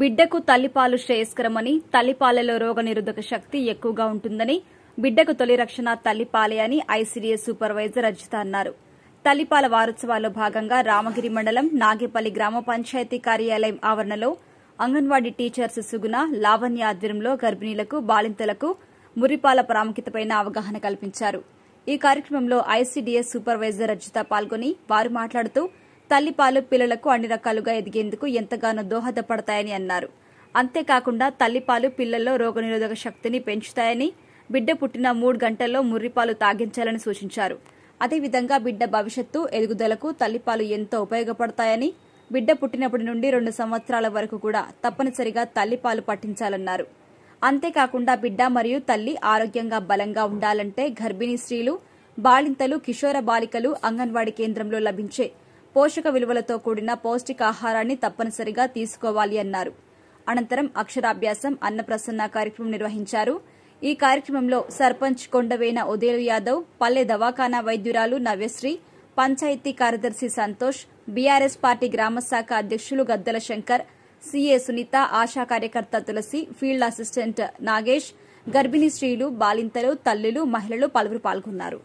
బిడ్డకు తల్లిపాలు శ్రేయస్కరమని తల్లిపాలలో రోగనిరోధక శక్తి ఎక్కువగా ఉంటుందని బిడ్డకు తొలి రక్షణ తల్లిపాలే అని ఐసీడీఎస్ సూపర్వైజర్ అజిత అన్నారు తల్లిపాల వారోత్సవాల్లో భాగంగా రామగిరి మండలం నాగేపల్లి గ్రామ పంచాయతీ కార్యాలయం ఆవరణలో అంగన్వాడీ టీచర్స్ సుగుణ లావణ్య ఆధ్వర్యంలో గర్భిణీలకు బాలింతలకు మురిపాల ప్రాముఖ్యతపై అవగాహన కల్పించారు ఈ కార్యక్రమంలో ఐసీడీఎస్ సూపర్వైజర్ అజిత పాల్గొని వారు మాట్లాడుతూ తల్లిపాలు పిల్లలకు అన్ని రకాలుగా ఎదిగేందుకు ఎంతగానో దోహదపడతాయని అన్నారు అంతేకాకుండా తల్లిపాలు పిల్లల్లో రోగనిరోధక శక్తిని పెంచుతాయని బిడ్డ పుట్టిన మూడు గంటల్లో ముర్రిపాలు తాగించాలని సూచించారు అదేవిధంగా బిడ్డ భవిష్యత్తు ఎదుగుదలకు తల్లిపాలు ఎంతో ఉపయోగపడతాయని బిడ్డ పుట్టినప్పటి నుండి రెండు సంవత్సరాల వరకు కూడా తప్పనిసరిగా తల్లిపాలు పట్టించాలన్నారు అంతేకాకుండా బిడ్డ మరియు తల్లి ఆరోగ్యంగా బలంగా ఉండాలంటే గర్భిణీ స్త్రీలు బాలింతలు కిషోర బాలికలు అంగన్వాడీ కేంద్రంలో లభించే పోషక విలువలతో కూడిన పౌష్టికాహారాన్ని తప్పనిసరిగా తీసుకోవాలి అన్నారు అనంతరం అక్షరాభ్యాసం అన్నప్రసన్న కార్యక్రమం నిర్వహించారు ఈ కార్యక్రమంలో సర్పంచ్ కొండవేన ఉదయలు యాదవ్ పల్లె దవాఖానా వైద్యురాలు నవ్యశ్రీ పంచాయతీ కార్యదర్శి సంతోష్ బీఆర్ఎస్ పార్టీ గ్రామశాఖ అధ్యక్షులు గద్దల శంకర్ సీఏ సునీత ఆశా కార్యకర్త తులసి ఫీల్డ్ అసిస్టెంట్ నాగేష్ గర్భిణీ స్త్రీలు బాలింతలు తల్లులు మహిళలు పలువురు పాల్గొన్నారు